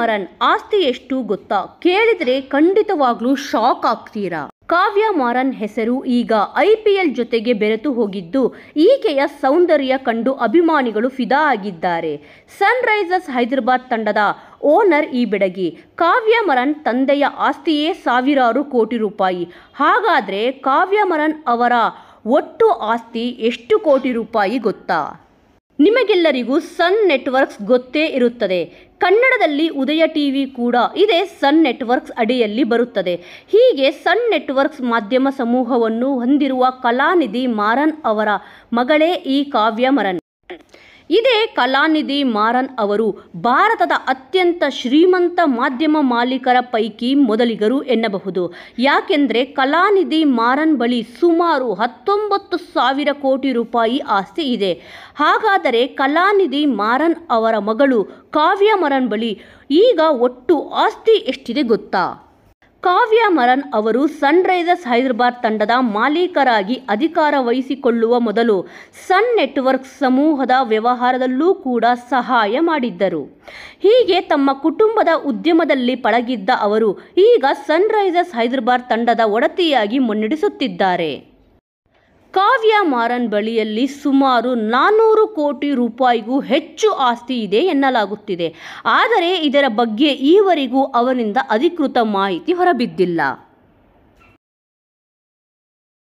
ಮರನ್ ಆಸ್ತಿ ಎಷ್ಟು ಗೊತ್ತಾ ಕೇಳಿದ್ರೆ ಖಂಡಿತವಾಗ್ಲೂ ಶಾಕ್ ಆಗ್ತೀರಾ ಕಾವ್ಯ ಮಾರನ್ ಹೆಸರು ಈಗ ಐ ಪಿ ಎಲ್ ಜೊತೆಗೆ ಬೆರೆತು ಹೋಗಿದ್ದು ಈಕೆಯ ಸೌಂದರ್ಯ ಕಂಡು ಅಭಿಮಾನಿಗಳು ಫಿದಾ ಆಗಿದ್ದಾರೆ ಸನ್ರೈಸರ್ಸ್ ಹೈದರಾಬಾದ್ ತಂಡದ ಓನರ್ ಈ ಬೆಡಗಿ ಕಾವ್ಯ ಮರನ್ ತಂದೆಯ ಆಸ್ತಿಯೇ ಸಾವಿರಾರು ಕೋಟಿ ರೂಪಾಯಿ ಹಾಗಾದರೆ ಕಾವ್ಯ ಮರನ್ ಅವರ ಒಟ್ಟು ಆಸ್ತಿ ಎಷ್ಟು ಕೋಟಿ ರೂಪಾಯಿ ಗೊತ್ತಾ ನಿಮಗೆಲ್ಲರಿಗೂ ಸನ್ ನೆಟ್ವರ್ಕ್ಸ್ ಗೊತ್ತೇ ಇರುತ್ತದೆ ಕನ್ನಡದಲ್ಲಿ ಉದಯ ಟಿವಿ ಕೂಡ ಇದೆ ಸನ್ ನೆಟ್ವರ್ಕ್ಸ್ ಅಡಿಯಲ್ಲಿ ಬರುತ್ತದೆ ಹೀಗೆ ಸನ್ ನೆಟ್ವರ್ಕ್ಸ್ ಮಾಧ್ಯಮ ಸಮೂಹವನ್ನು ಹೊಂದಿರುವ ಕಲಾನಿಧಿ ಮಾರನ್ ಅವರ ಮಗಳೇ ಈ ಕಾವ್ಯ ಮರನ್ ಇದೇ ಕಲಾನಿಧಿ ಮಾರನ್ ಅವರು ಭಾರತದ ಅತ್ಯಂತ ಶ್ರೀಮಂತ ಮಾಧ್ಯಮ ಮಾಲೀಕರ ಪೈಕಿ ಮೊದಲಿಗರು ಎನ್ನಬಹುದು ಯಾಕೆಂದರೆ ಕಲಾನಿಧಿ ಮಾರನ್ ಬಳಿ ಸುಮಾರು ಹತ್ತೊಂಬತ್ತು ಸಾವಿರ ಕೋಟಿ ರೂಪಾಯಿ ಆಸ್ತಿ ಇದೆ ಹಾಗಾದರೆ ಕಲಾನಿಧಿ ಮಾರನ್ ಅವರ ಮಗಳು ಕಾವ್ಯ ಮರನ್ ಬಳಿ ಈಗ ಒಟ್ಟು ಆಸ್ತಿ ಎಷ್ಟಿದೆ ಗೊತ್ತಾ ಕಾವ್ಯ ಮರನ್ ಅವರು ಸನ್ರೈಸರ್ಸ್ ಹೈದರಾಬಾದ್ ತಂಡದ ಮಾಲೀಕರಾಗಿ ಅಧಿಕಾರ ವಹಿಸಿಕೊಳ್ಳುವ ಮೊದಲು ಸನ್ ನೆಟ್ವರ್ಕ್ ಸಮೂಹದ ವ್ಯವಹಾರದಲ್ಲೂ ಕೂಡ ಸಹಾಯ ಮಾಡಿದ್ದರು ಹೀಗೆ ತಮ್ಮ ಕುಟುಂಬದ ಉದ್ಯಮದಲ್ಲಿ ಪಳಗಿದ್ದ ಅವರು ಈಗ ಸನ್ರೈಸರ್ಸ್ ಹೈದರಾಬಾದ್ ತಂಡದ ಒಡತಿಯಾಗಿ ಮುನ್ನಡೆಸುತ್ತಿದ್ದಾರೆ ಕಾವ್ಯ ಮಾರನ್ ಬಳಿಯಲ್ಲಿ ಸುಮಾರು ನಾನ್ನೂರು ಕೋಟಿ ರೂಪಾಯಿಗೂ ಹೆಚ್ಚು ಆಸ್ತಿ ಇದೆ ಎನ್ನಲಾಗುತ್ತಿದೆ ಆದರೆ ಇದರ ಬಗ್ಗೆ ಈವರೆಗೂ ಅವನಿಂದ ಅಧಿಕೃತ ಮಾಹಿತಿ ಹೊರಬಿದ್ದಿಲ್ಲ